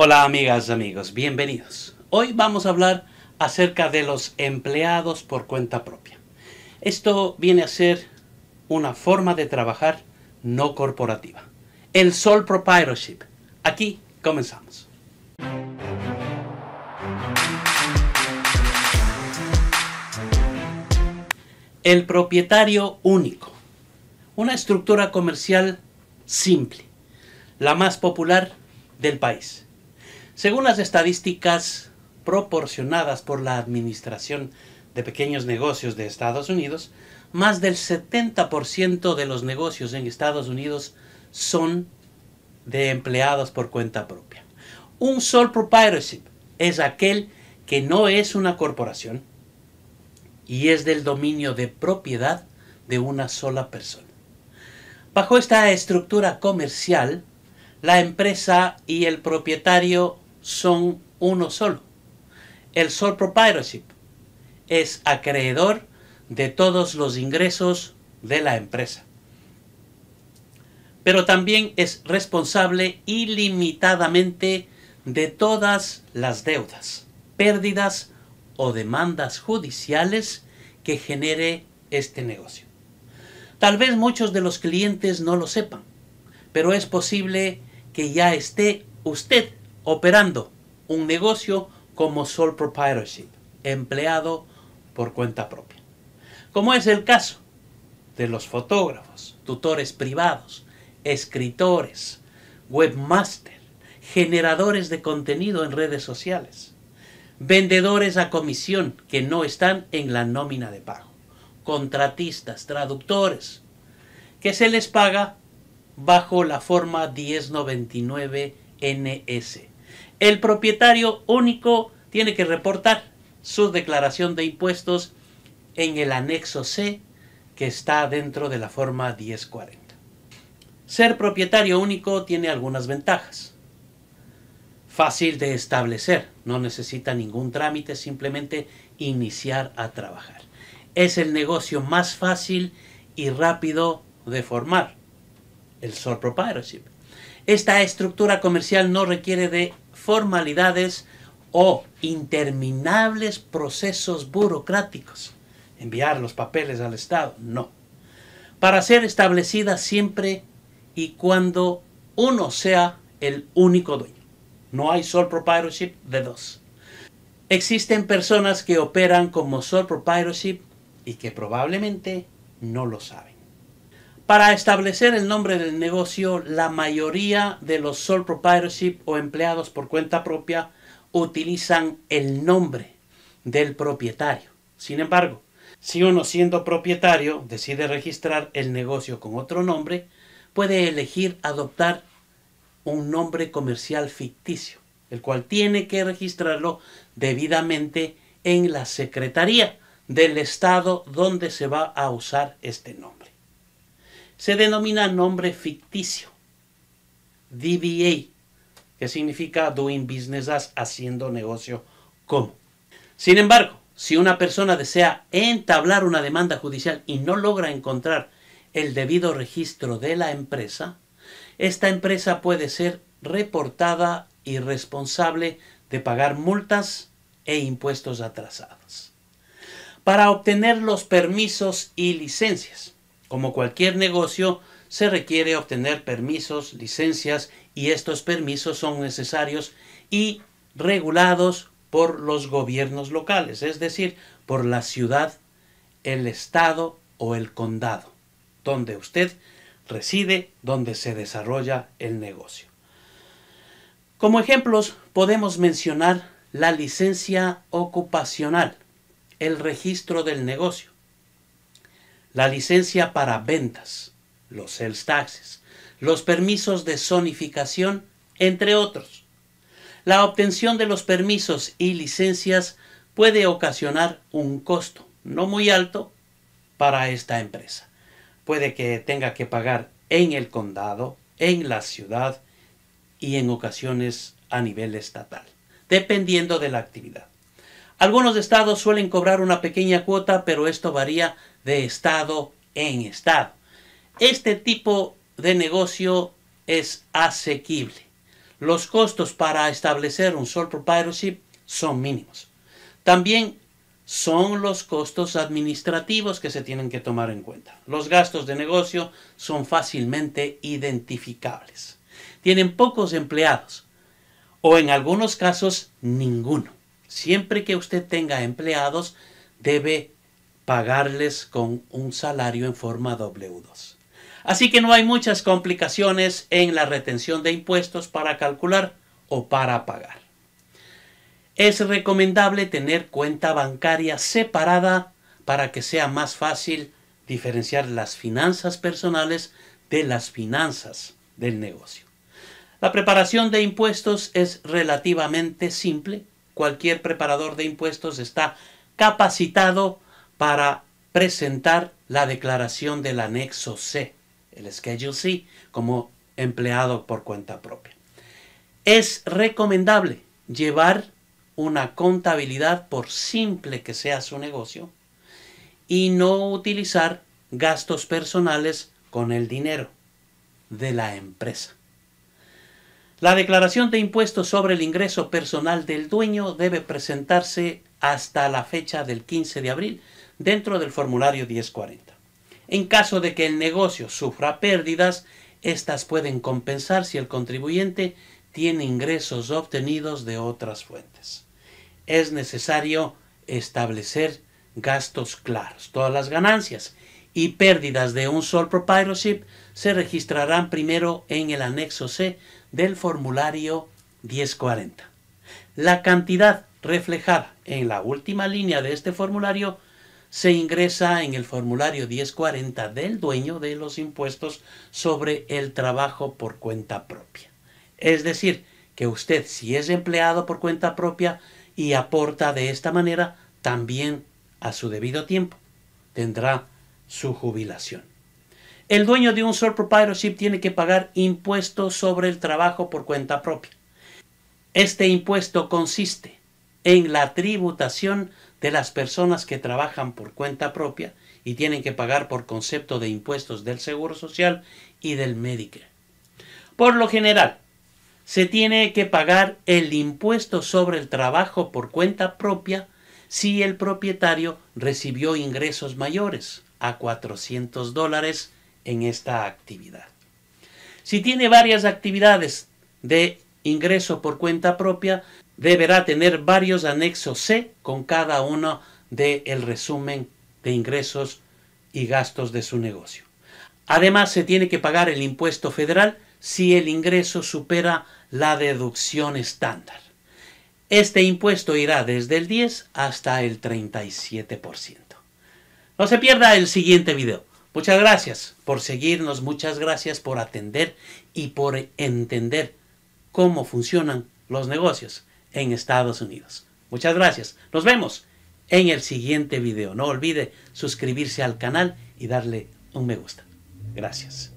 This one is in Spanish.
Hola amigas, amigos, bienvenidos. Hoy vamos a hablar acerca de los empleados por cuenta propia. Esto viene a ser una forma de trabajar no corporativa. El sole proprietorship. Aquí comenzamos. El propietario único. Una estructura comercial simple, la más popular del país según las estadísticas proporcionadas por la Administración de Pequeños Negocios de Estados Unidos, más del 70% de los negocios en Estados Unidos son de empleados por cuenta propia. Un sole proprietorship es aquel que no es una corporación y es del dominio de propiedad de una sola persona. Bajo esta estructura comercial, la empresa y el propietario son uno solo. El Sole Proprietorship es acreedor de todos los ingresos de la empresa. Pero también es responsable ilimitadamente de todas las deudas, pérdidas o demandas judiciales que genere este negocio. Tal vez muchos de los clientes no lo sepan, pero es posible que ya esté usted operando un negocio como sole proprietorship, empleado por cuenta propia. Como es el caso de los fotógrafos, tutores privados, escritores, webmaster, generadores de contenido en redes sociales, vendedores a comisión que no están en la nómina de pago, contratistas, traductores, que se les paga bajo la forma 1099 NS el propietario único tiene que reportar su declaración de impuestos en el anexo C que está dentro de la forma 1040. Ser propietario único tiene algunas ventajas. Fácil de establecer, no necesita ningún trámite, simplemente iniciar a trabajar. Es el negocio más fácil y rápido de formar, el sole proprietorship. Esta estructura comercial no requiere de formalidades o interminables procesos burocráticos. Enviar los papeles al Estado, no. Para ser establecida siempre y cuando uno sea el único dueño. No hay sole proprietorship de dos. Existen personas que operan como sole proprietorship y que probablemente no lo saben. Para establecer el nombre del negocio, la mayoría de los sole proprietorship o empleados por cuenta propia utilizan el nombre del propietario. Sin embargo, si uno siendo propietario decide registrar el negocio con otro nombre, puede elegir adoptar un nombre comercial ficticio, el cual tiene que registrarlo debidamente en la Secretaría del Estado donde se va a usar este nombre se denomina nombre ficticio, DBA, que significa Doing Business As, haciendo negocio como. Sin embargo, si una persona desea entablar una demanda judicial y no logra encontrar el debido registro de la empresa, esta empresa puede ser reportada y responsable de pagar multas e impuestos atrasados. Para obtener los permisos y licencias, como cualquier negocio, se requiere obtener permisos, licencias y estos permisos son necesarios y regulados por los gobiernos locales, es decir, por la ciudad, el estado o el condado, donde usted reside, donde se desarrolla el negocio. Como ejemplos podemos mencionar la licencia ocupacional, el registro del negocio, la licencia para ventas, los sales taxes, los permisos de zonificación, entre otros. La obtención de los permisos y licencias puede ocasionar un costo no muy alto para esta empresa. Puede que tenga que pagar en el condado, en la ciudad y en ocasiones a nivel estatal, dependiendo de la actividad. Algunos estados suelen cobrar una pequeña cuota, pero esto varía de estado en estado. Este tipo de negocio es asequible. Los costos para establecer un sole proprietorship son mínimos. También son los costos administrativos que se tienen que tomar en cuenta. Los gastos de negocio son fácilmente identificables. Tienen pocos empleados o en algunos casos ninguno. Siempre que usted tenga empleados, debe pagarles con un salario en forma W2. Así que no hay muchas complicaciones en la retención de impuestos para calcular o para pagar. Es recomendable tener cuenta bancaria separada para que sea más fácil diferenciar las finanzas personales de las finanzas del negocio. La preparación de impuestos es relativamente simple cualquier preparador de impuestos está capacitado para presentar la declaración del anexo C, el Schedule C, como empleado por cuenta propia. Es recomendable llevar una contabilidad por simple que sea su negocio y no utilizar gastos personales con el dinero de la empresa. La declaración de impuestos sobre el ingreso personal del dueño debe presentarse hasta la fecha del 15 de abril dentro del formulario 1040. En caso de que el negocio sufra pérdidas, estas pueden compensar si el contribuyente tiene ingresos obtenidos de otras fuentes. Es necesario establecer gastos claros. Todas las ganancias y pérdidas de un sole proprietorship se registrarán primero en el anexo C del formulario 1040. La cantidad reflejada en la última línea de este formulario se ingresa en el formulario 1040 del dueño de los impuestos sobre el trabajo por cuenta propia. Es decir, que usted si es empleado por cuenta propia y aporta de esta manera también a su debido tiempo, tendrá su jubilación. El dueño de un sole proprietorship tiene que pagar impuestos sobre el trabajo por cuenta propia. Este impuesto consiste en la tributación de las personas que trabajan por cuenta propia y tienen que pagar por concepto de impuestos del Seguro Social y del Medicare. Por lo general, se tiene que pagar el impuesto sobre el trabajo por cuenta propia si el propietario recibió ingresos mayores a 400 dólares en esta actividad. Si tiene varias actividades de ingreso por cuenta propia, deberá tener varios anexos C con cada uno del el resumen de ingresos y gastos de su negocio. Además, se tiene que pagar el impuesto federal si el ingreso supera la deducción estándar. Este impuesto irá desde el 10 hasta el 37%. No se pierda el siguiente video. Muchas gracias por seguirnos, muchas gracias por atender y por entender cómo funcionan los negocios en Estados Unidos. Muchas gracias. Nos vemos en el siguiente video. No olvide suscribirse al canal y darle un me gusta. Gracias.